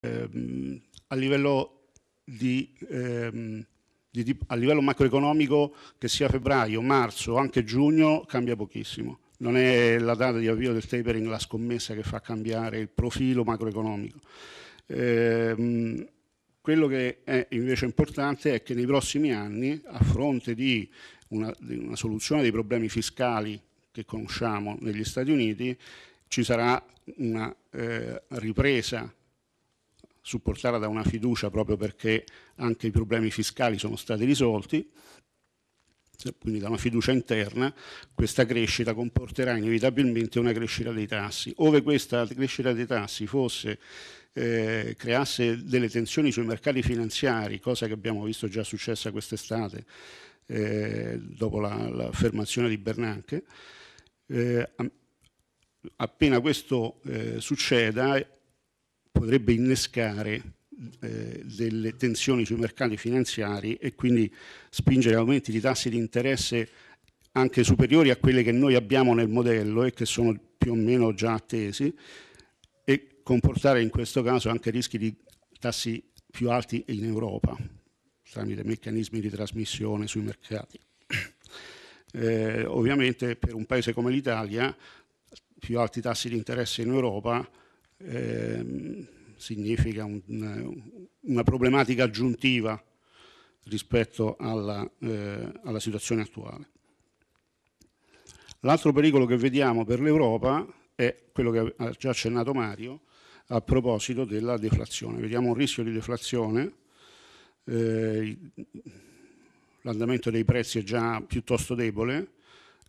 ehm, a, livello di, ehm, a livello macroeconomico, che sia febbraio, marzo o anche giugno, cambia pochissimo. Non è la data di avvio del tapering la scommessa che fa cambiare il profilo macroeconomico. Ehm, quello che è invece importante è che nei prossimi anni, a fronte di una, di una, soluzione dei problemi fiscali che conosciamo negli Stati Uniti, ci sarà una eh, ripresa supportata da una fiducia proprio perché anche i problemi fiscali sono stati risolti, quindi da una fiducia interna, questa crescita comporterà inevitabilmente una crescita dei tassi. Ove questa crescita dei tassi fosse, eh, creasse delle tensioni sui mercati finanziari, cosa che abbiamo visto già successa quest'estate eh, dopo l'affermazione la di Bernanke, eh, appena questo eh, succeda potrebbe innescare eh, delle tensioni sui mercati finanziari e quindi spingere aumenti di tassi di interesse anche superiori a quelle che noi abbiamo nel modello e che sono più o meno già attesi e comportare in questo caso anche rischi di tassi più alti in Europa tramite meccanismi di trasmissione sui mercati. Eh, ovviamente per un paese come l'Italia più alti tassi di interesse in Europa Ehm, significa un, una problematica aggiuntiva rispetto alla, eh, alla situazione attuale. L'altro pericolo che vediamo per l'Europa è quello che ha già accennato Mario a proposito della deflazione. Vediamo un rischio di deflazione, eh, l'andamento dei prezzi è già piuttosto debole,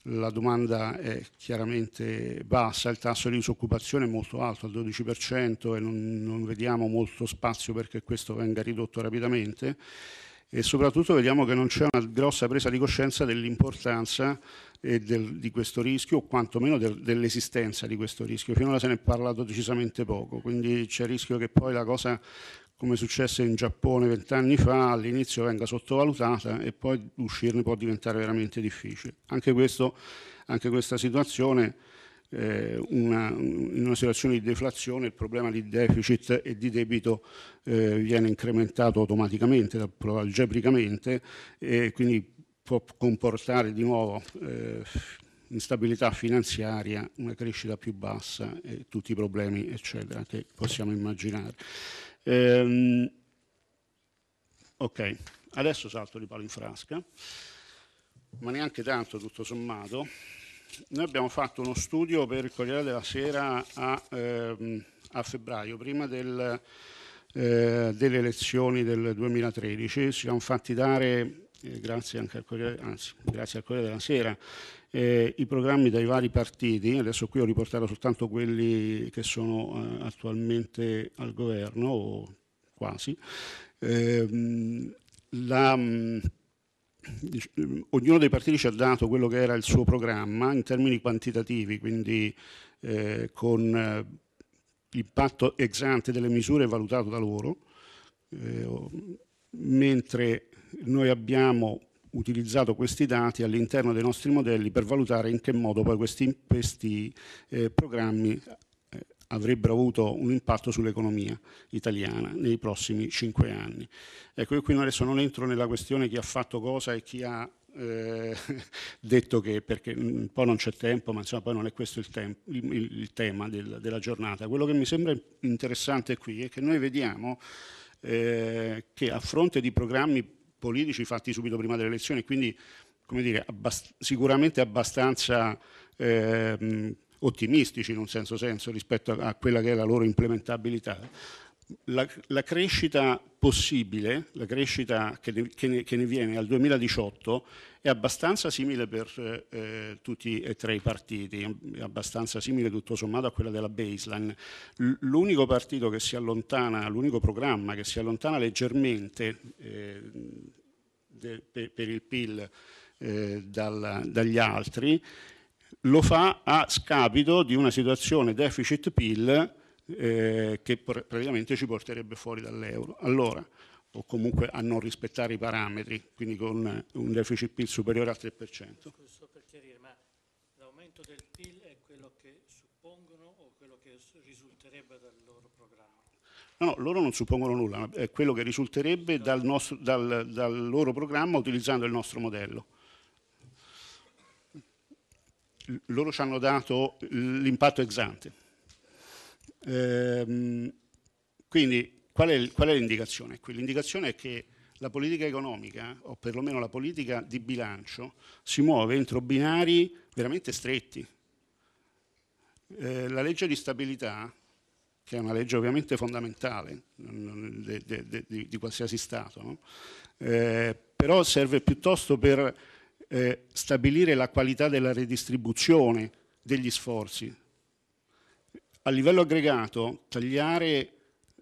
la domanda è chiaramente bassa, il tasso di disoccupazione è molto alto, al 12% e non, non, vediamo molto spazio perché questo venga ridotto rapidamente e soprattutto vediamo che non c'è una grossa presa di coscienza dell'importanza del, di questo rischio o quantomeno del, dell'esistenza di questo rischio. Finora se ne è parlato decisamente poco, quindi c'è il rischio che poi la cosa come successe in Giappone vent'anni fa, all'inizio venga sottovalutata e poi uscirne può diventare veramente difficile. Anche, questo, anche questa situazione, eh, una, in una situazione di deflazione, il problema di deficit e di debito eh, viene incrementato automaticamente, algebricamente, e quindi può comportare di nuovo... Eh, instabilità finanziaria, una crescita più bassa e tutti i problemi eccetera che possiamo immaginare. Ehm, ok, adesso salto di palo in frasca, ma neanche tanto tutto sommato. Noi abbiamo fatto uno studio per il Corriere della Sera a, ehm, a febbraio, prima del, eh, delle elezioni del 2013. Ci siamo fatti dare eh, grazie, anche al Corriere, anzi, grazie al Corriere della Sera, eh, i programmi dai vari partiti, adesso qui ho riportato soltanto quelli che sono eh, attualmente al governo, o quasi, ehm, la, mm, mm, ognuno dei partiti ci ha dato quello che era il suo programma in termini quantitativi, quindi eh, con eh, l'impatto ex ante delle misure valutato da loro, eh, mentre noi abbiamo utilizzato questi dati all'interno dei nostri modelli per valutare in che modo poi questi, questi eh, programmi eh, avrebbero avuto un impatto sull'economia italiana nei prossimi cinque anni. Ecco, io qui adesso non entro nella questione chi ha fatto cosa e chi ha eh, detto che, perché mh, mm, poi non c'è tempo, ma insomma poi non è questo il, tem il, il tema del, della giornata. Quello che mi sembra interessante qui è che noi vediamo eh, che a fronte di programmi politici fatti subito prima delle elezioni, quindi come dire, abbast sicuramente abbastanza eh, ottimistici in un senso senso rispetto a, a quella che è la loro implementabilità la, la, crescita possibile, la crescita che ne, che, ne, che ne, viene al 2018 è abbastanza simile per eh, eh, tutti e tre i partiti, è abbastanza simile tutto sommato a quella della baseline. L'unico partito che si allontana, l'unico programma che si allontana leggermente eh, de, per, per, il PIL eh, dal, dagli altri lo fa a scapito di una situazione deficit-PIL eh, che pr praticamente ci porterebbe fuori dall'euro. Allora, o comunque a non rispettare i parametri, quindi con un deficit PIL superiore al 3%. Scusa per ecco, chiarire, ma l'aumento del PIL è quello che suppongono o quello che risulterebbe dal loro programma? No, loro non suppongono nulla, è quello che risulterebbe dal, nostro, dal, dal loro programma utilizzando il nostro modello. Loro ci hanno dato l'impatto ex ante. Ehm, quindi qual è, qual è l'indicazione qui? L'indicazione è che la politica economica, o perlomeno la politica di bilancio, si muove entro binari veramente stretti. Eh, la legge di stabilità, che è una legge ovviamente fondamentale de, de, de, di qualsiasi Stato, no? eh, però serve piuttosto per eh, stabilire la qualità della redistribuzione degli sforzi a livello aggregato tagliare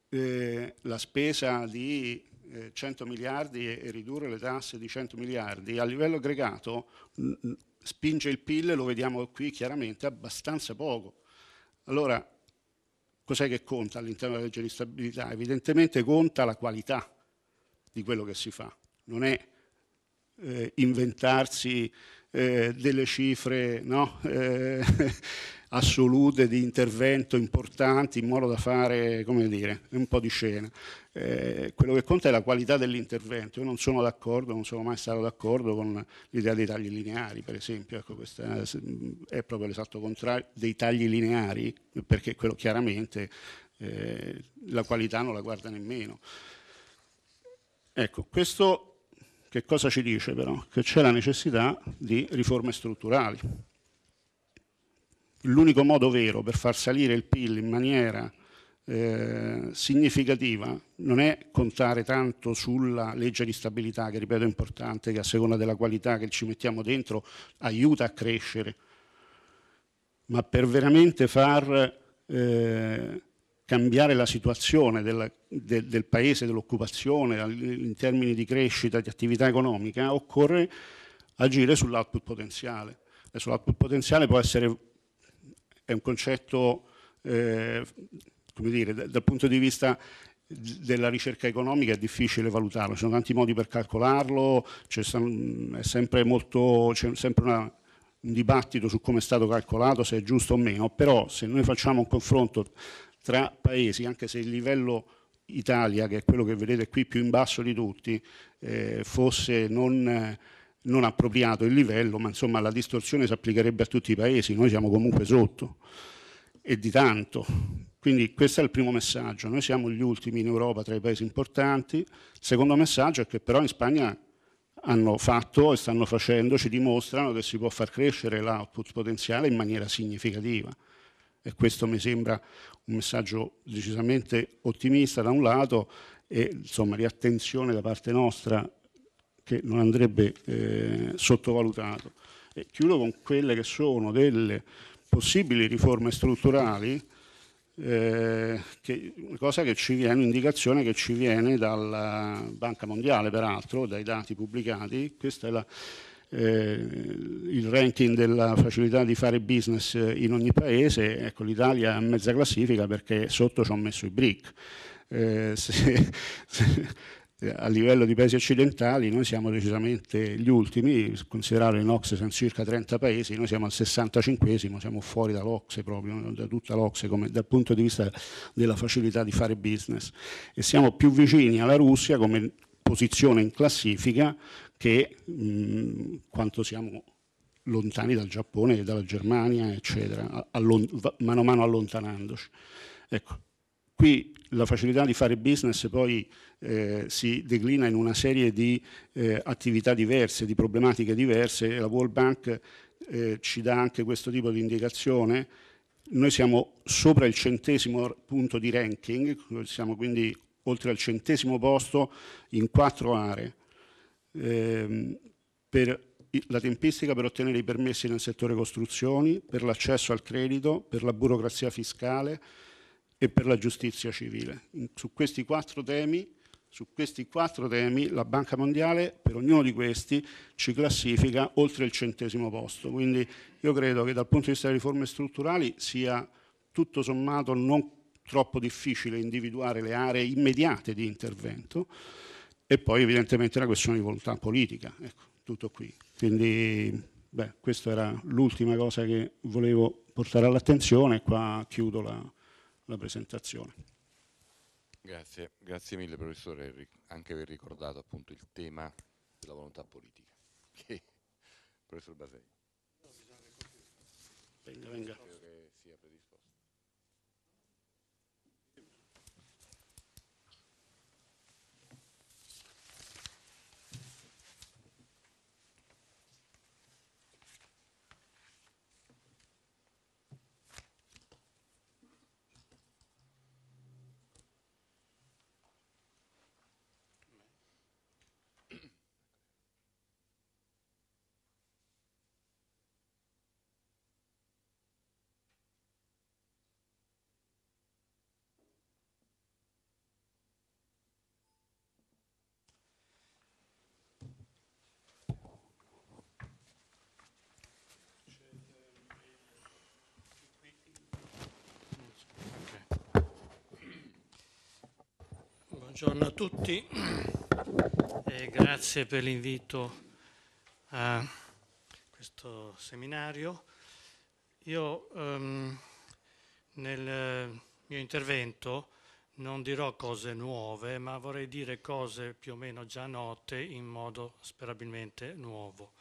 eh, la spesa di eh, 100 miliardi e, e, ridurre le tasse di 100 miliardi, a livello aggregato spinge il PIL, lo vediamo qui chiaramente, abbastanza poco. Allora, cos'è che conta all'interno della legge di stabilità? Evidentemente conta la qualità di quello che si fa, non è eh, inventarsi eh, delle cifre no? eh, assolute di intervento importanti in modo da fare dire, un po' di scena. Eh, quello che conta è la qualità dell'intervento. Io non sono d'accordo, non sono mai stato d'accordo con l'idea dei tagli lineari, per esempio. Ecco, questa è proprio l'esatto contrario dei tagli lineari, perché quello chiaramente eh, la qualità non la guarda nemmeno. Ecco, questo che cosa ci dice però? Che c'è la necessità di riforme strutturali. L'unico modo vero per far salire il PIL in maniera eh, significativa non è contare tanto sulla legge di stabilità, che ripeto è importante, che a seconda della qualità che ci mettiamo dentro aiuta a crescere, ma per veramente far eh, cambiare la situazione della, del, del paese, dell'occupazione in termini di crescita, di attività economica, occorre agire sull'output potenziale. Adesso l'output potenziale può essere, è un concetto, eh, come dire, dal punto di vista della ricerca economica è difficile valutarlo, ci sono tanti modi per calcolarlo, c'è sempre, molto, c'è sempre una, un dibattito su come è stato calcolato, se è giusto o meno, però se noi facciamo un confronto tra paesi, anche se il livello Italia, che è quello che vedete qui più in basso di tutti, eh, fosse non, eh, non, appropriato il livello, ma insomma la distorsione si applicherebbe a tutti i paesi, noi siamo comunque sotto e di tanto. Quindi questo è il primo messaggio, noi siamo gli ultimi in Europa tra i paesi importanti. Il secondo messaggio è che però in Spagna hanno fatto e stanno facendo, ci dimostrano che si può far crescere l'output potenziale in maniera significativa e questo mi sembra un messaggio decisamente ottimista da un lato e insomma di attenzione da parte nostra che non andrebbe eh, sottovalutato. E chiudo con quelle che sono delle possibili riforme strutturali, eh, che, una cosa che ci viene, un'indicazione che ci viene dalla Banca Mondiale, peraltro, dai dati pubblicati. Questa è la eh, il ranking della facilità di fare business eh, in ogni paese, ecco l'Italia è a mezza classifica perché sotto ci ho messo i BRIC. Eh, se, se, a livello di paesi occidentali noi siamo decisamente gli ultimi, considerare l'Ocse sono circa 30 paesi, noi siamo al 65esimo, siamo fuori dall'Ocse proprio, da tutta l'Ocse come, dal punto di vista della facilità di fare business e siamo più vicini alla Russia come posizione in classifica che mh, quanto siamo lontani dal Giappone e dalla Germania, eccetera, mano a mano allontanandoci. Ecco, qui la facilità di fare business poi eh, si declina in una serie di eh, attività diverse, di problematiche diverse la World Bank eh, ci dà anche questo tipo di indicazione. Noi siamo sopra il centesimo punto di ranking, siamo quindi oltre al centesimo posto in quattro aree ehm, per la tempistica per ottenere i permessi nel settore costruzioni, per l'accesso al credito, per la burocrazia fiscale e per la giustizia civile. Su questi quattro temi, questi quattro temi la Banca Mondiale per ognuno di questi ci classifica oltre il centesimo posto. Quindi io credo che dal punto di vista delle riforme strutturali sia tutto sommato non troppo difficile individuare le aree immediate di intervento e poi evidentemente la questione di volontà politica, ecco, tutto qui. Quindi beh, questa era l'ultima cosa che volevo portare all'attenzione e qua chiudo la, la presentazione. Grazie, grazie mille professore anche aver ricordato appunto il tema della volontà politica. Professor Basei. Venga, venga. Buongiorno a tutti e grazie per l'invito a questo seminario. Io um, nel mio intervento non dirò cose nuove, ma vorrei dire cose più o meno già note in modo sperabilmente nuovo.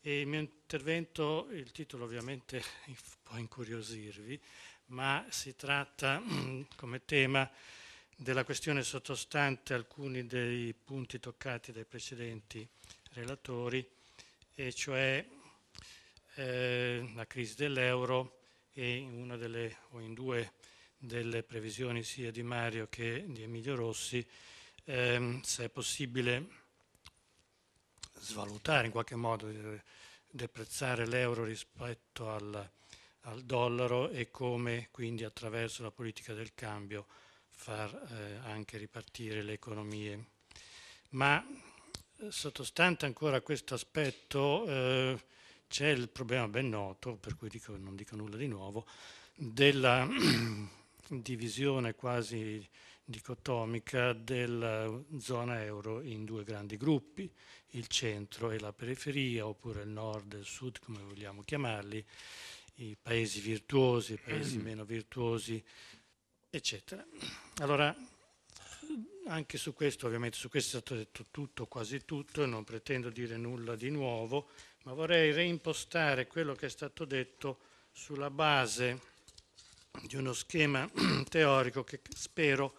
E il mio intervento, il titolo ovviamente può incuriosirvi, ma si tratta come tema della questione sottostante alcuni dei punti toccati dai precedenti relatori, e cioè eh, la crisi dell'euro e in una delle, o in due delle previsioni sia di Mario che di Emilio Rossi, ehm, se è possibile svalutare in qualche modo, eh, deprezzare l'euro rispetto al, al dollaro e come quindi attraverso la politica del cambio far eh, anche ripartire le economie. Ma eh, sottostante ancora a questo aspetto eh, c'è il problema ben noto, per cui dico, non dico nulla di nuovo, della divisione quasi dicotomica della zona euro in due grandi gruppi, il centro e la periferia, oppure il nord e il sud, come vogliamo chiamarli, i paesi virtuosi, i paesi mm. meno virtuosi eccetera. Allora, anche su questo, ovviamente su questo è stato detto tutto, quasi tutto, e non pretendo dire nulla di nuovo, ma vorrei reimpostare quello che è stato detto sulla base di uno schema teorico che spero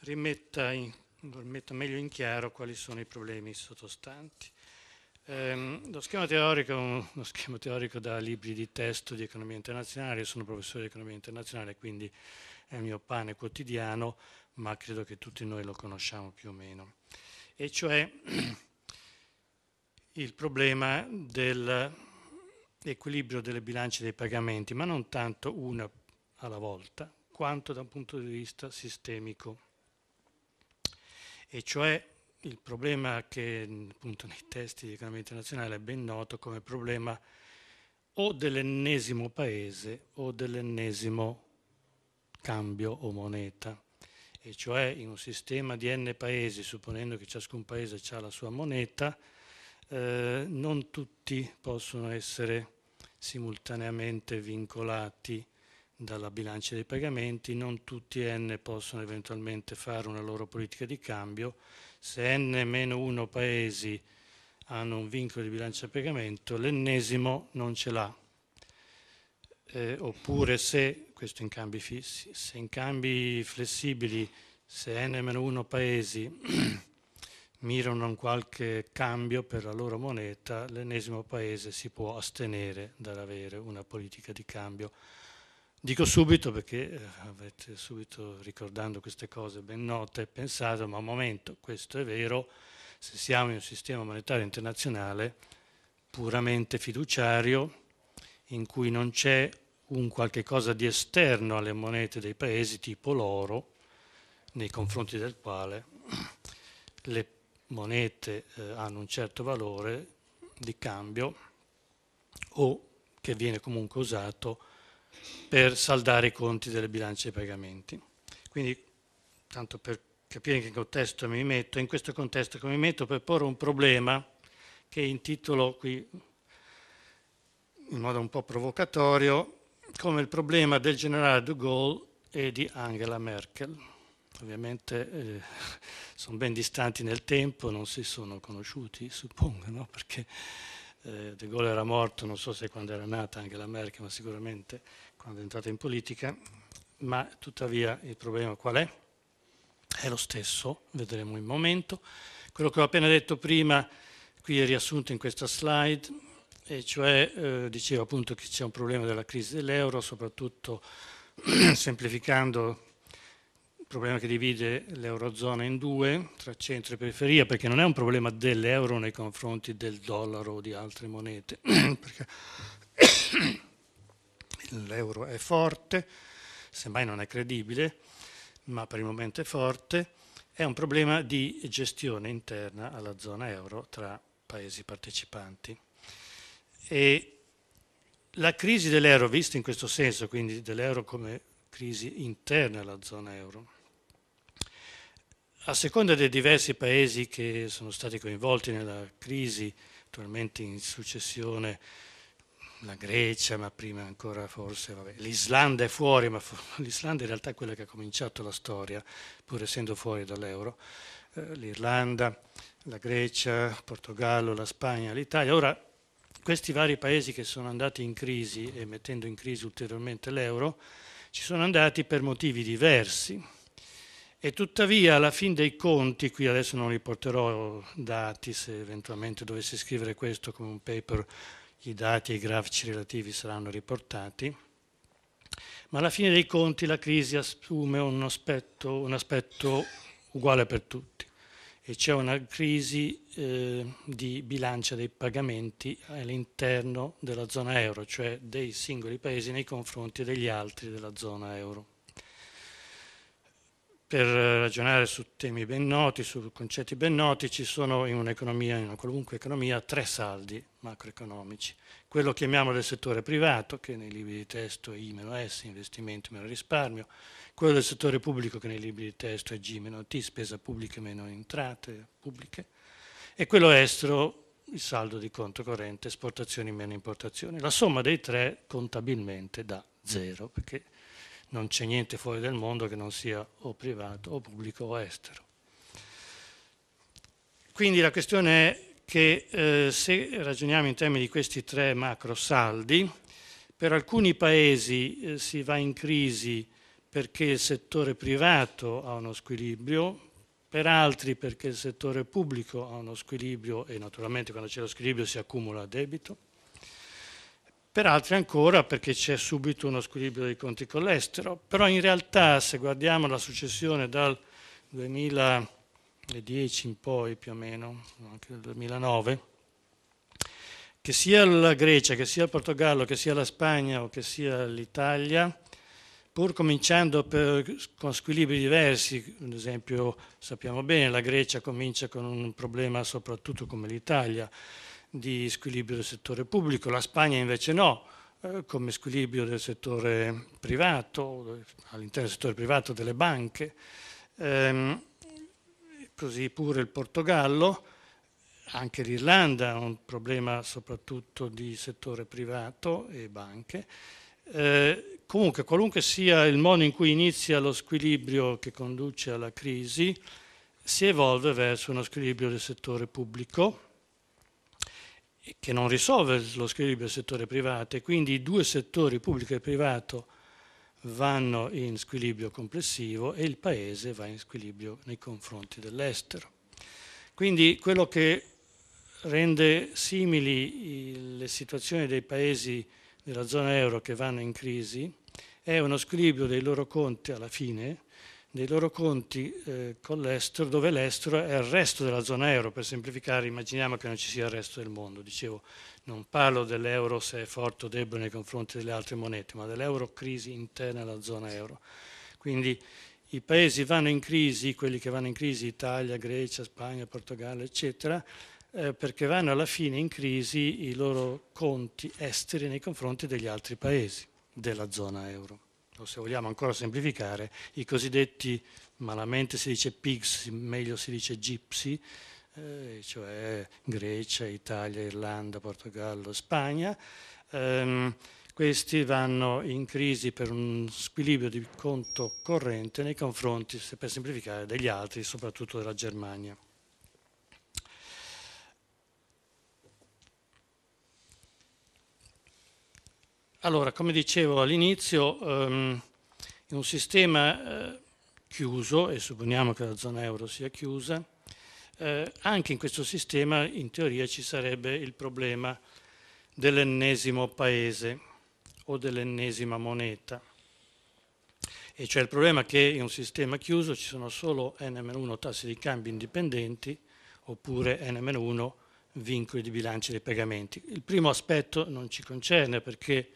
rimetta, in, rimetta meglio in chiaro quali sono i problemi sottostanti. Eh, lo schema teorico è uno schema teorico da libri di testo di economia internazionale, io sono professore di economia internazionale, quindi è il mio pane quotidiano, ma credo che tutti noi lo conosciamo più o meno. E cioè il problema dell'equilibrio delle bilance dei pagamenti, ma non tanto una alla volta, quanto da un punto di vista sistemico. E cioè il problema che appunto nei testi di economia internazionale è ben noto come problema o dell'ennesimo paese o dell'ennesimo cambio o moneta, e cioè in un sistema di n paesi, supponendo che ciascun paese ha la sua moneta, eh, non tutti possono essere simultaneamente vincolati dalla bilancia dei pagamenti, non tutti n possono eventualmente fare una loro politica di cambio, se n-1 paesi hanno un vincolo di bilancia di pagamento, l'ennesimo non ce l'ha eh, oppure se, questo in cambi fissi, se in cambi flessibili, se n-1 paesi mirano a un qualche cambio per la loro moneta, l'ennesimo paese si può astenere dall'avere una politica di cambio. Dico subito perché eh, avete subito ricordando queste cose ben note pensato, ma un momento, questo è vero, se siamo in un sistema monetario internazionale puramente fiduciario, in cui non c'è un qualche cosa di esterno alle monete dei paesi tipo l'oro, nei confronti del quale le monete eh, hanno un certo valore di cambio o che viene comunque usato per saldare i conti delle bilance dei pagamenti. Quindi, tanto per capire in che contesto mi metto, in questo contesto che mi metto per porre un problema che intitolo qui in modo un po' provocatorio come il problema del generale de Gaulle e di Angela Merkel. Ovviamente eh, sono ben distanti nel tempo, non si sono conosciuti, suppongo, no? perché eh, De Gaulle era morto, non so se quando era nata Angela Merkel, ma sicuramente quando è entrata in politica, ma tuttavia il problema qual è? È lo stesso, vedremo in momento. Quello che ho appena detto prima qui è riassunto in questa slide, e cioè eh, dicevo appunto che c'è un problema della crisi dell'euro, soprattutto semplificando il problema che divide l'eurozona in due, tra centro e periferia, perché non è un problema dell'euro nei confronti del dollaro o di altre monete, perché l'euro è forte, semmai non è credibile, ma per il momento è forte, è un problema di gestione interna alla zona euro tra paesi partecipanti. E la crisi dell'euro, vista in questo senso, quindi dell'euro come crisi interna alla zona euro, a seconda dei diversi paesi che sono stati coinvolti nella crisi, attualmente in successione la Grecia, ma prima ancora forse vabbè, l'Islanda è fuori, ma l'Islanda in realtà è quella che ha cominciato la storia, pur essendo fuori dall'euro, eh, l'Irlanda, la Grecia, il Portogallo, la Spagna, l'Italia. Ora questi vari paesi che sono andati in crisi e mettendo in crisi ulteriormente l'euro, ci sono andati per motivi diversi e tuttavia alla fin dei conti, qui adesso non riporterò dati se eventualmente dovessi scrivere questo come un paper, i dati e i grafici relativi saranno riportati, ma alla fine dei conti la crisi assume un aspetto, un aspetto uguale per tutti e c'è una crisi eh, di bilancia dei pagamenti all'interno della zona euro, cioè dei singoli paesi nei confronti degli altri della zona euro. Per ragionare su temi ben noti, su concetti ben noti, ci sono in un'economia, in una qualunque economia, tre saldi macroeconomici. Quello che chiamiamo del settore privato, che nei libri di testo è I-S, investimento-risparmio, quello del settore pubblico che nei libri di testo è G meno T, spesa pubblica meno entrate pubbliche, e quello estero, il saldo di conto corrente, esportazioni meno importazioni. La somma dei tre contabilmente dà zero, perché non c'è niente fuori del mondo che non sia o privato o pubblico o estero. Quindi la questione è che eh, se ragioniamo in termini di questi tre macro saldi, per alcuni paesi eh, si va in crisi perché il settore privato ha uno squilibrio, per altri perché il settore pubblico ha uno squilibrio e naturalmente quando c'è lo squilibrio si accumula debito, per altri ancora perché c'è subito uno squilibrio dei conti con l'estero, però in realtà se guardiamo la successione dal 2010 in poi più o meno, anche dal 2009, che sia la Grecia, che sia il Portogallo, che sia la Spagna o che sia l'Italia, pur cominciando per, con squilibri diversi, ad esempio sappiamo bene la Grecia comincia con un problema soprattutto come l'Italia di squilibrio del settore pubblico, la Spagna invece no, eh, come squilibrio del settore privato, all'interno del settore privato delle banche, ehm, così pure il Portogallo, anche l'Irlanda ha un problema soprattutto di settore privato e banche, eh, Comunque, qualunque sia il modo in cui inizia lo squilibrio che conduce alla crisi, si evolve verso uno squilibrio del settore pubblico che non risolve lo squilibrio del settore privato e quindi i due settori pubblico e privato vanno in squilibrio complessivo e il Paese va in squilibrio nei confronti dell'estero. Quindi quello che rende simili le situazioni dei paesi della zona euro che vanno in crisi, è uno squilibrio dei loro conti alla fine, dei loro conti eh, con l'estero, dove l'estero è il resto della zona euro, per semplificare immaginiamo che non ci sia il resto del mondo, dicevo non parlo dell'euro se è forte o debole nei confronti delle altre monete, ma dell'euro crisi interna alla zona euro. Quindi i paesi vanno in crisi, quelli che vanno in crisi, Italia, Grecia, Spagna, Portogallo, eccetera, eh, perché vanno alla fine in crisi i loro conti esteri nei confronti degli altri paesi della zona euro. O se vogliamo ancora semplificare, i cosiddetti, malamente si dice pigs, meglio si dice gypsy, eh, cioè Grecia, Italia, Irlanda, Portogallo, Spagna, ehm, questi vanno in crisi per un squilibrio di conto corrente nei confronti, se per semplificare, degli altri, soprattutto della Germania. Allora, come dicevo all'inizio, ehm, in un sistema eh, chiuso, e supponiamo che la zona euro sia chiusa, eh, anche in questo sistema in teoria ci sarebbe il problema dell'ennesimo paese o dell'ennesima moneta. E cioè il problema è che in un sistema chiuso ci sono solo n-1 tassi di cambio indipendenti oppure n-1 vincoli di bilancio dei pagamenti. Il primo aspetto non ci concerne perché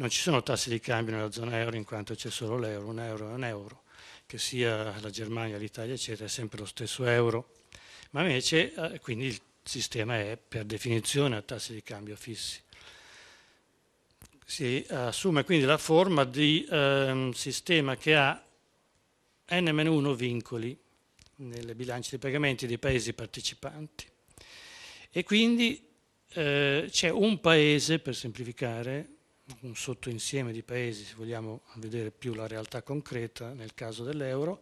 non ci sono tassi di cambio nella zona euro in quanto c'è solo l'euro, un euro è un euro, che sia la Germania, l'Italia, eccetera, è sempre lo stesso euro. Ma invece, eh, quindi il sistema è per definizione a tassi di cambio fissi. Si eh, assume quindi la forma di ehm, sistema che ha n-1 vincoli nelle bilance dei pagamenti dei paesi partecipanti e quindi eh, c'è un paese, per semplificare, un sottoinsieme di paesi, se vogliamo vedere più la realtà concreta nel caso dell'euro,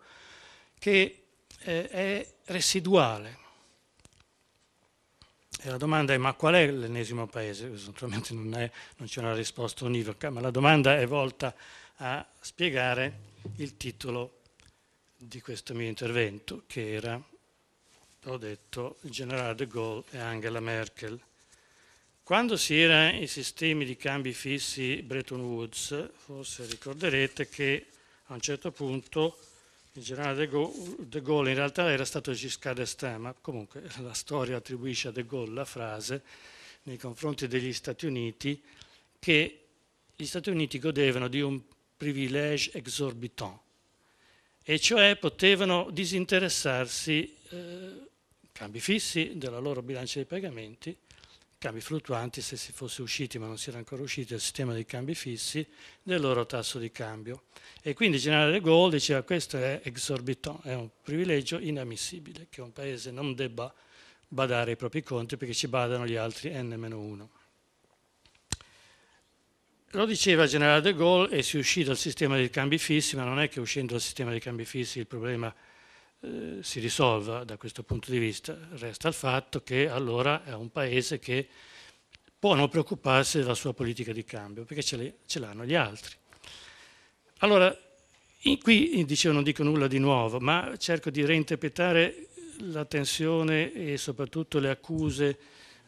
che eh, è residuale. E la domanda è ma qual è l'ennesimo paese? Naturalmente non, è, non c'è una risposta univoca, ma la domanda è volta a spiegare il titolo di questo mio intervento, che era, ho detto, il generale de Gaulle e Angela Merkel. Quando si era in sistemi di cambi fissi Bretton Woods, forse ricorderete che a un certo punto il generale De Gaulle, in realtà era stato Giscard d'Estaing, ma comunque la storia attribuisce a De Gaulle la frase nei confronti degli Stati Uniti che gli Stati Uniti godevano di un privilege exorbitant, e cioè potevano disinteressarsi eh, cambi fissi della loro bilancia dei pagamenti cambi fluttuanti se si fosse usciti ma non si era ancora usciti dal sistema dei cambi fissi del loro tasso di cambio e quindi il generale De Gaulle diceva questo è exorbitant, è un privilegio inammissibile che un paese non debba badare i propri conti perché ci badano gli altri n-1 lo diceva il generale De Gaulle e si uscì dal sistema dei cambi fissi, ma non è che uscendo dal sistema dei cambi fissi il problema è eh, si risolva da questo punto di vista. Resta il fatto che allora è un paese che può non preoccuparsi della sua politica di cambio, perché ce l'hanno gli altri. Allora, in, qui dicevo, non dico nulla di nuovo, ma cerco di reinterpretare la tensione e soprattutto le accuse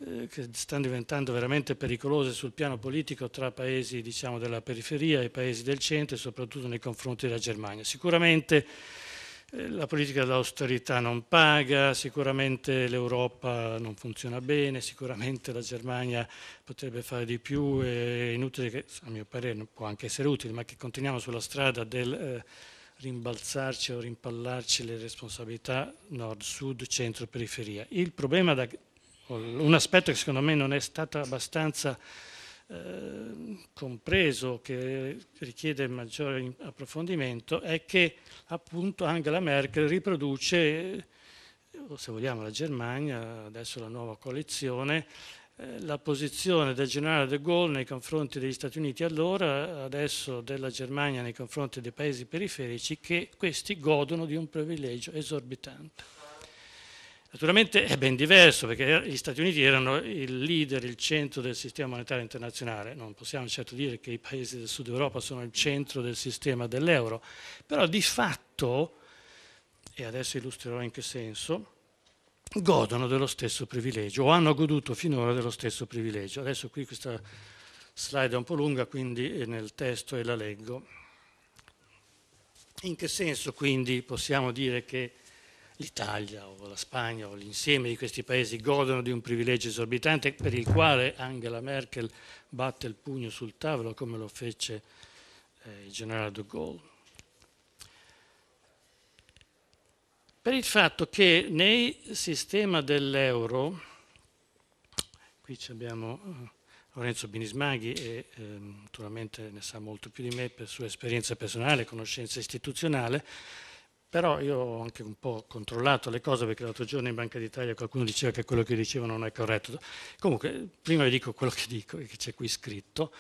eh, che stanno diventando veramente pericolose sul piano politico tra paesi diciamo, della periferia e paesi del centro e soprattutto nei confronti della Germania. Sicuramente eh, la politica dell'austerità non paga, sicuramente l'Europa non funziona bene, sicuramente la Germania potrebbe fare di più, è inutile che, a mio parere, può anche essere utile, ma che continuiamo sulla strada del eh, rimbalzarci o rimpallarci le responsabilità nord-sud, centro-periferia. Il problema, da, un aspetto che secondo me non è stato abbastanza Ehm, compreso che richiede maggiore approfondimento è che appunto Angela Merkel riproduce, se vogliamo la Germania, adesso la nuova coalizione, eh, la posizione del generale de Gaulle nei confronti degli Stati Uniti allora, adesso della Germania nei confronti dei paesi periferici, che questi godono di un privilegio esorbitante. Naturalmente è ben diverso perché gli Stati Uniti erano il leader, il centro del sistema monetario internazionale, non possiamo certo dire che i paesi del sud Europa sono il centro del sistema dell'euro, però di fatto, e adesso illustrerò in che senso, godono dello stesso privilegio o hanno goduto finora dello stesso privilegio. Adesso qui questa slide è un po' lunga, quindi eh, nel testo e la leggo. In che senso quindi possiamo dire che l'Italia o la Spagna o l'insieme di questi paesi godono di un privilegio esorbitante per il quale Angela Merkel batte il pugno sul tavolo come lo fece eh, il generale de Gaulle. per il fatto che nel sistema dell'euro, qui abbiamo eh, Lorenzo Binismaghi e eh, naturalmente ne sa molto più di me per sua esperienza personale, conoscenza istituzionale, però io ho anche un po' controllato le cose perché l'altro giorno in Banca d'Italia qualcuno diceva che quello che dicevo non è corretto. Comunque, prima vi dico quello che dico, che c'è qui scritto.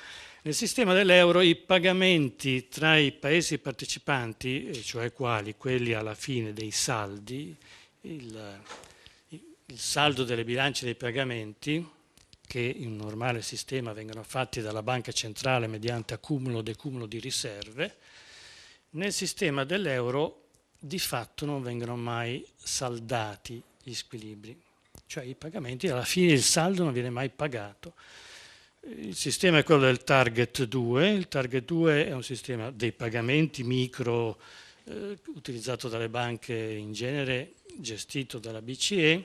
Nel sistema dell'euro i pagamenti tra i paesi partecipanti, cioè quali? Quelli alla fine dei saldi, il, il saldo delle bilance dei pagamenti, che in un normale sistema vengono fatti dalla banca centrale mediante accumulo o decumulo di riserve, nel sistema dell'euro di fatto non vengono mai saldati gli squilibri, cioè i pagamenti, alla fine il saldo non viene mai pagato. Il sistema è quello del target 2, il target 2 è un sistema dei pagamenti micro eh, utilizzato dalle banche in genere, gestito dalla BCE.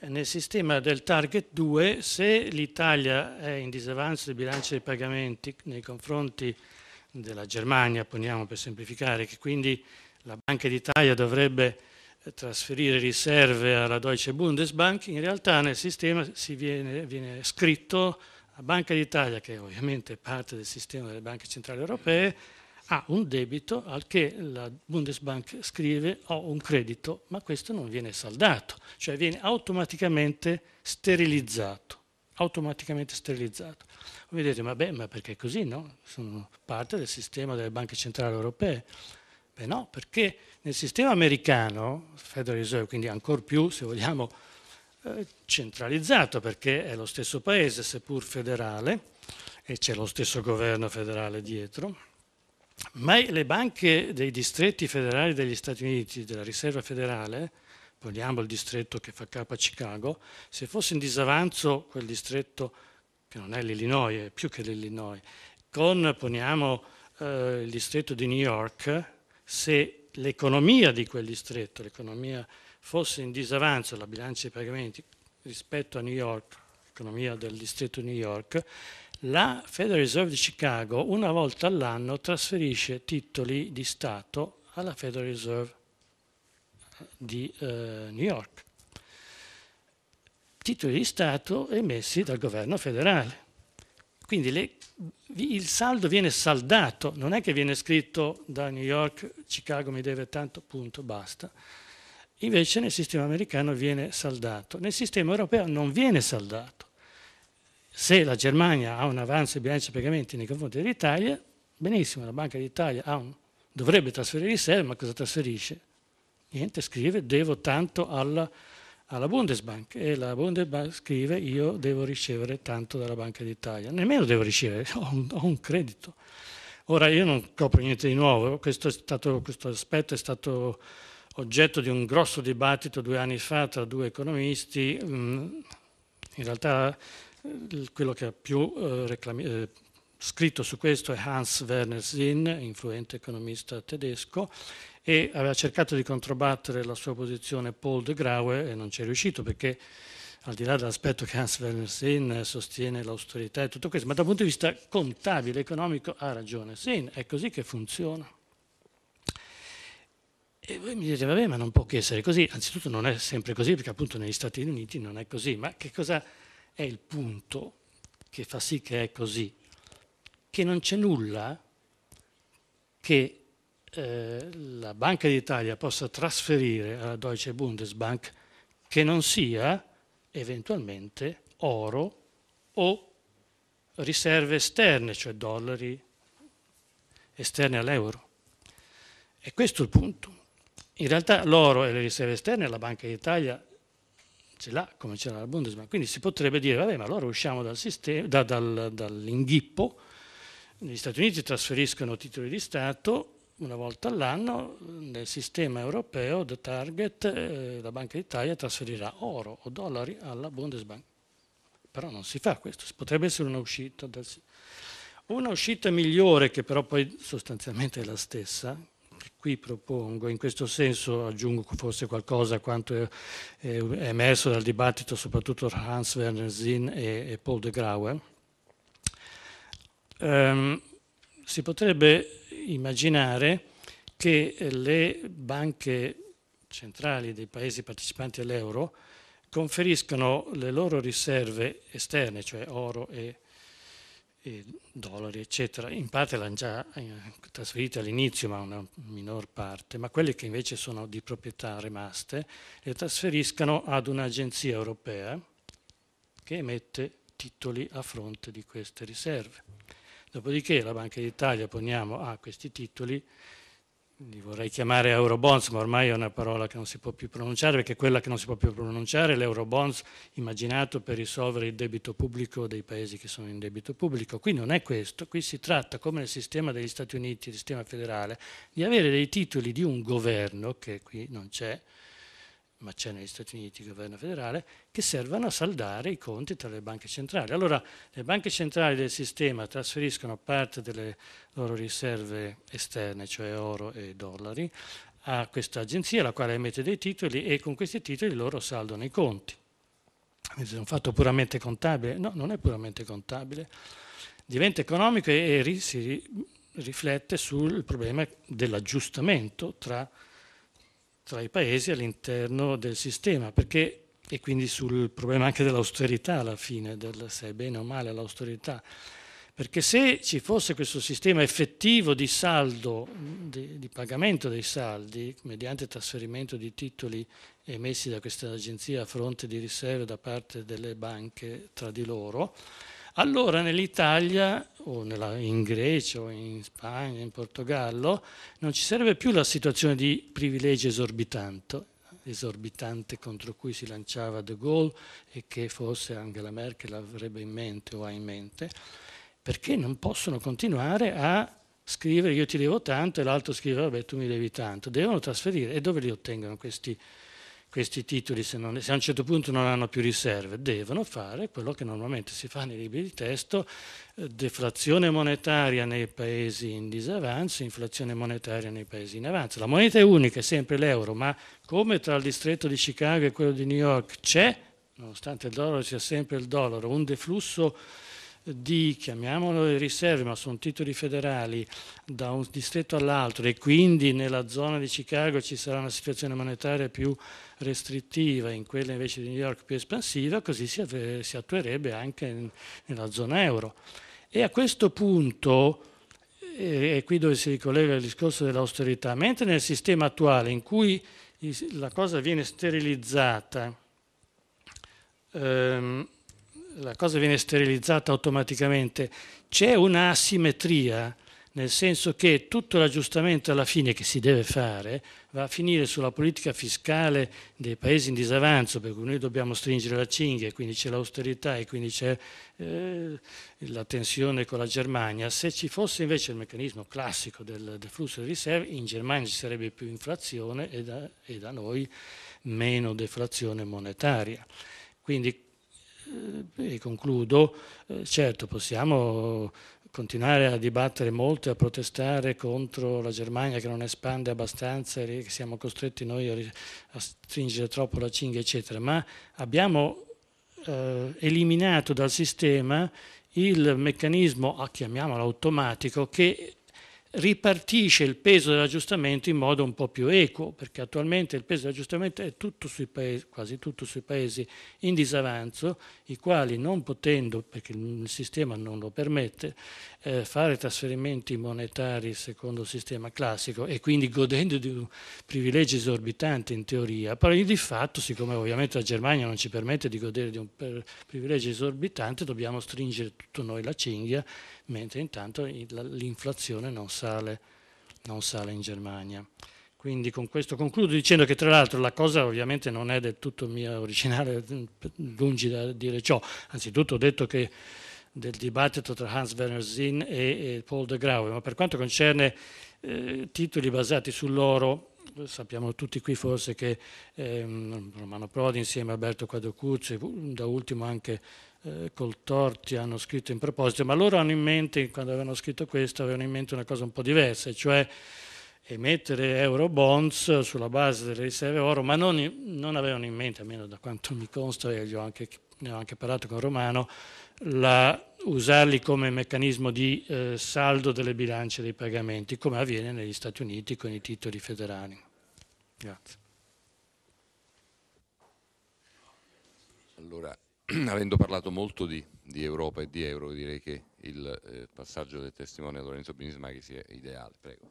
Nel sistema del target 2 se l'Italia è in disavanzo di bilancio dei pagamenti nei confronti della Germania, poniamo per semplificare, che quindi la Banca d'Italia dovrebbe eh, trasferire riserve alla Deutsche Bundesbank, in realtà nel sistema si viene, viene scritto la Banca d'Italia, che è ovviamente parte del sistema delle banche centrali europee, ha un debito al che la Bundesbank scrive ho un credito, ma questo non viene saldato, cioè viene automaticamente sterilizzato automaticamente sterilizzato. Voi direte, ma, beh, ma perché così, no? Sono parte del sistema delle banche centrali europee. Beh no, perché nel sistema americano, Federal Reserve, quindi ancora più, se vogliamo, eh, centralizzato, perché è lo stesso paese, seppur federale, e c'è lo stesso governo federale dietro, ma le banche dei distretti federali degli Stati Uniti, della Riserva federale, prendiamo il distretto che fa capo a Chicago, se fosse in disavanzo quel distretto, che non è l'Illinois, è più che l'Illinois, con, poniamo, eh, il distretto di New York, se l'economia di quel distretto, l'economia fosse in disavanzo, la bilancia dei pagamenti rispetto a New York, l'economia del distretto di New York, la Federal Reserve di Chicago una volta all'anno trasferisce titoli di Stato alla Federal Reserve di eh, New York. Titoli di Stato emessi dal governo federale. Quindi le, il saldo viene saldato, non è che viene scritto da New York, Chicago mi deve tanto, punto, basta. Invece nel sistema americano viene saldato, nel sistema europeo non viene saldato. Se la Germania ha un avanzo di bilancio bilancia pagamenti nei confronti dell'Italia, benissimo, la Banca d'Italia dovrebbe trasferire riserve, ma cosa trasferisce? Niente, scrive devo tanto alla, alla Bundesbank e la Bundesbank scrive io devo ricevere tanto dalla Banca d'Italia. Nemmeno devo ricevere, ho un, ho un credito. Ora io non copro niente di nuovo, questo, stato, questo aspetto è stato oggetto di un grosso dibattito due anni fa tra due economisti. Mm, in realtà quello che ha più eh, eh, scritto su questo è Hans Werner Sinn, influente economista tedesco, e aveva cercato di controbattere la sua posizione Paul de Graue e non ci è riuscito perché al di là dell'aspetto che Hans Werner Sinn sostiene l'austerità e tutto questo, ma dal punto di vista contabile, economico, ha ragione Sinn, è così che funziona. E voi mi direte, vabbè, ma non può che essere così, anzitutto non è sempre così perché appunto negli Stati Uniti non è così, ma che cosa è il punto che fa sì che è così? Che non c'è nulla che eh, la Banca d'Italia possa trasferire alla Deutsche Bundesbank che non sia eventualmente oro o riserve esterne, cioè dollari esterni all'euro. E questo è il punto. In realtà l'oro e le riserve esterne la Banca d'Italia ce l'ha come ce l'ha la Bundesbank, quindi si potrebbe dire, vabbè, ma allora usciamo dal sistema, da, dal, dall'inghippo, gli Stati Uniti trasferiscono titoli di Stato, una volta all'anno nel sistema europeo The Target, eh, la Banca d'Italia trasferirà oro o dollari alla Bundesbank. Però non si fa questo, potrebbe essere una uscita. Del... Una uscita migliore, che però poi sostanzialmente è la stessa, che qui propongo, in questo senso aggiungo forse qualcosa a quanto è, è, è emerso dal dibattito soprattutto tra Hans Werner Zinn e, e Paul de Grauer, um, ehm, si potrebbe immaginare che eh, le banche centrali dei paesi partecipanti all'euro conferiscono le loro riserve esterne, cioè oro e, e dollari, eccetera. In parte l'hanno già eh, trasferite all'inizio, ma una minor parte, ma quelle che invece sono di proprietà rimaste le trasferiscano ad un'agenzia europea che emette titoli a fronte di queste riserve. Dopodiché la Banca d'Italia poniamo a questi titoli, li vorrei chiamare Eurobonds, ma ormai è una parola che non si può più pronunciare, perché quella che non si può più pronunciare è l'Eurobonds immaginato per risolvere il debito pubblico dei paesi che sono in debito pubblico. Qui non è questo, qui si tratta, come nel sistema degli Stati Uniti, il sistema federale, di avere dei titoli di un governo, che qui non c'è, ma c'è negli Stati Uniti il governo federale, che servono a saldare i conti tra le banche centrali. Allora le banche centrali del sistema trasferiscono parte delle loro riserve esterne, cioè oro e dollari, a questa agenzia la quale emette dei titoli e con questi titoli loro saldano i conti. è un fatto puramente contabile? No, non è puramente contabile. Diventa economico e si riflette sul problema dell'aggiustamento tra tra i paesi all'interno del sistema, perché, e quindi sul problema anche dell'austerità alla fine, del se è bene o male l'austerità, perché se ci fosse questo sistema effettivo di saldo, di, di, pagamento dei saldi, mediante trasferimento di titoli emessi da questa agenzia a fronte di riserve da parte delle banche tra di loro, allora nell'Italia o nella, in Grecia o in Spagna, in Portogallo, non ci serve più la situazione di privilegio esorbitante, esorbitante contro cui si lanciava De Gaulle e che forse Angela Merkel avrebbe in mente o ha in mente, perché non possono continuare a scrivere io ti devo tanto e l'altro scrive vabbè tu mi devi tanto, devono trasferire e dove li ottengono questi privilegi? questi titoli, se, non, se, a un certo punto non hanno più riserve, devono fare quello che normalmente si fa nei libri di testo, eh, deflazione monetaria nei paesi in disavanzo, inflazione monetaria nei paesi in avanzo. La moneta è unica, è sempre l'euro, ma come tra il distretto di Chicago e quello di New York c'è, nonostante il dollaro sia sempre il dollaro, un deflusso di, chiamiamolo riserve, ma sono titoli federali, da un distretto all'altro e quindi nella zona di Chicago ci sarà una situazione monetaria più restrittiva, in quella invece di New York più espansiva, così si, si attuerebbe anche in, nella zona euro. E a questo punto, eh, e qui dove si ricollega il discorso dell'austerità, mentre nel sistema attuale in cui la cosa viene sterilizzata, ehm, la cosa viene sterilizzata automaticamente, c'è una asimmetria nel senso che tutto l'aggiustamento alla fine che si deve fare va a finire sulla politica fiscale dei paesi in disavanzo, perché noi dobbiamo stringere la cinghia, quindi c'è l'austerità e quindi c'è eh, la tensione con la Germania. Se ci fosse invece il meccanismo classico del, del flusso di riserve, in Germania ci sarebbe più inflazione e da, e da noi meno deflazione monetaria. Quindi e eh, concludo, eh, certo possiamo continuare a dibattere molto e a protestare contro la Germania che non espande abbastanza e che siamo costretti noi a stringere troppo la cinghia, eccetera, ma abbiamo eh, eliminato dal sistema il meccanismo, ah, chiamiamolo automatico, che ripartisce il peso dell'aggiustamento in modo un po' più equo, perché attualmente il peso dell'aggiustamento è tutto paesi, quasi tutto sui paesi in disavanzo, i quali non potendo, perché il sistema non lo permette, eh, fare trasferimenti monetari secondo il sistema classico e quindi godendo di un privilegio esorbitante in teoria, poi di fatto, siccome ovviamente la Germania non ci permette di godere di un privilegio esorbitante, dobbiamo stringere tutto noi la cinghia, mentre intanto l'inflazione non si sale, non sale in Germania. Quindi con questo concludo dicendo che tra l'altro la cosa ovviamente non è del tutto mia originale, lungi da dire ciò, anzitutto ho detto che del dibattito tra Hans Werner Zinn e, Paul de Grauwe, ma per quanto concerne eh, titoli basati sull'oro, sappiamo tutti qui forse che ehm, Romano Prodi insieme a Alberto Quadrocuzzi, da ultimo anche eh, col torti hanno scritto in proposito, ma loro hanno in mente, quando avevano scritto questo, avevano in mente una cosa un po' diversa, cioè emettere euro bonds sulla base delle riserve oro, ma non, non avevano in mente, almeno da quanto mi consta, e ho anche, ne ho anche parlato con Romano, la, usarli come meccanismo di eh, saldo delle bilance dei pagamenti, come avviene negli Stati Uniti con i titoli federali. Grazie. Allora, avendo parlato molto di, di, Europa e di euro, direi che il eh, passaggio del testimone a Lorenzo Binismaghi sia ideale. Prego.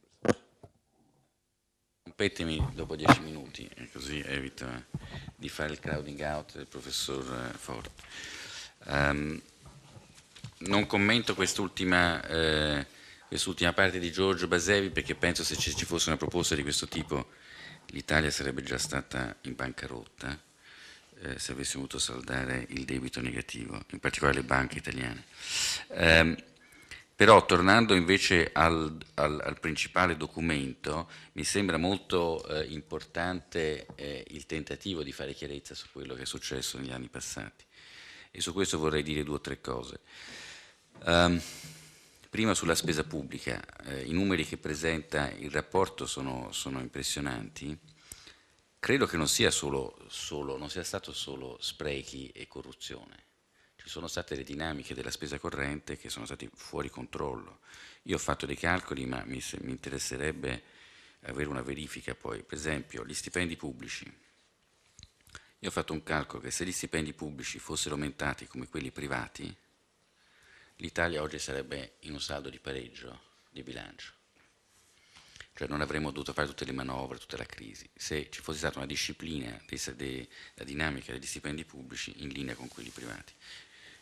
Competimi dopo dieci minuti, eh, così evito eh, di fare il crowding out del professor eh, Ford. Um, non commento quest'ultima, eh, quest'ultima, parte di Giorgio Basevi perché penso se ci fosse una proposta di questo tipo l'Italia sarebbe già stata in bancarotta eh, se avessimo dovuto saldare il debito negativo, in particolare le banche italiane. Eh, però tornando invece al, al, al, principale documento, mi sembra molto eh, importante eh, il tentativo di fare chiarezza su quello che è successo negli anni passati. E su questo vorrei dire due o tre cose. Um, prima sulla spesa pubblica, eh, i numeri che presenta il rapporto sono, sono impressionanti credo che non sia, solo, solo, non sia stato solo sprechi e corruzione. Ci sono state le dinamiche della spesa corrente che sono state fuori controllo. Io ho fatto dei calcoli, ma mi, mi interesserebbe avere una verifica poi. Per esempio, gli stipendi pubblici. Io ho fatto un calcolo che se gli stipendi pubblici fossero aumentati come quelli privati, l'Italia oggi sarebbe in un saldo di pareggio di bilancio cioè non avremmo dovuto fare tutte le manovre, tutta la crisi, se ci fosse stata una disciplina della dinamica degli stipendi pubblici in linea con quelli privati.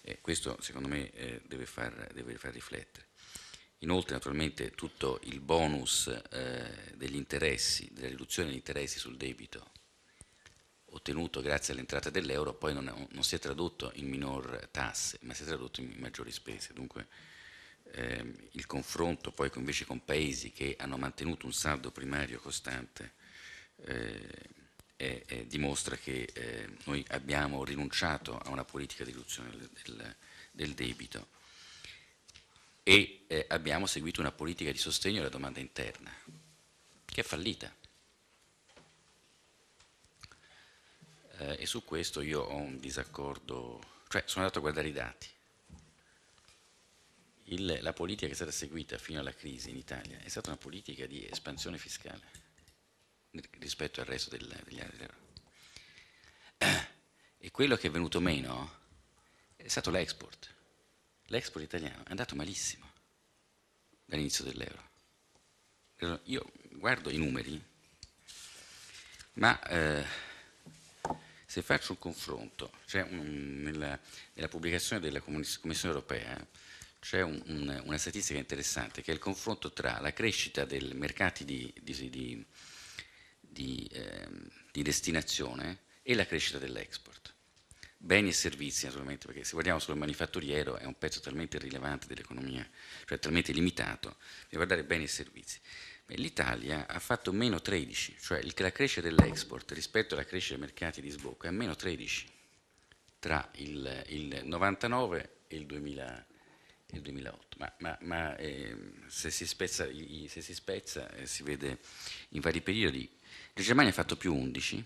Eh, questo secondo me eh, deve, far, deve, far, riflettere. Inoltre naturalmente tutto il bonus eh, degli interessi, della riduzione degli interessi sul debito ottenuto grazie all'entrata dell'euro poi non, non, si è tradotto in minor tasse, ma si è tradotto in maggiori spese. Dunque, eh, il confronto poi invece con paesi che hanno mantenuto un saldo primario costante eh, è, è, dimostra che eh, noi abbiamo rinunciato a una politica di riduzione del, del, del debito e eh, abbiamo seguito una politica di sostegno alla domanda interna che è fallita. Eh, e su questo io ho un disaccordo, cioè sono andato a guardare i dati il, la politica che è stata seguita fino alla crisi in Italia è stata una politica di espansione fiscale rispetto al resto del, degli anni dell'euro. E quello che è venuto meno è stato l'export. L'export italiano è andato malissimo dall'inizio dell'euro. io guardo i numeri, ma eh, se faccio un confronto, cioè un, mm, nella, nella, pubblicazione della Commissione europea, c'è un, un, una statistica interessante che è il confronto tra la crescita dei mercati di, di, di, eh, di, destinazione e la crescita dell'export. Beni e servizi, naturalmente, perché se guardiamo solo il manifatturiero è un pezzo talmente rilevante dell'economia, cioè talmente limitato, di guardare beni e servizi. L'Italia ha fatto meno 13, cioè la crescita dell'export rispetto alla crescita dei mercati di sbocco è meno 13 tra il, il 99 e il 2000 il 2008, ma, ma, ma eh, se si spezza, se si, spezza eh, si vede in vari periodi. La Germania ha fatto più 11,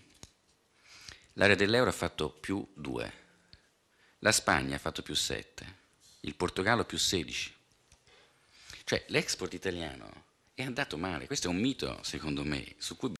l'area dell'euro ha fatto più 2, la Spagna ha fatto più 7, il Portogallo più 16. Cioè l'export italiano è andato male, questo è un mito secondo me su cui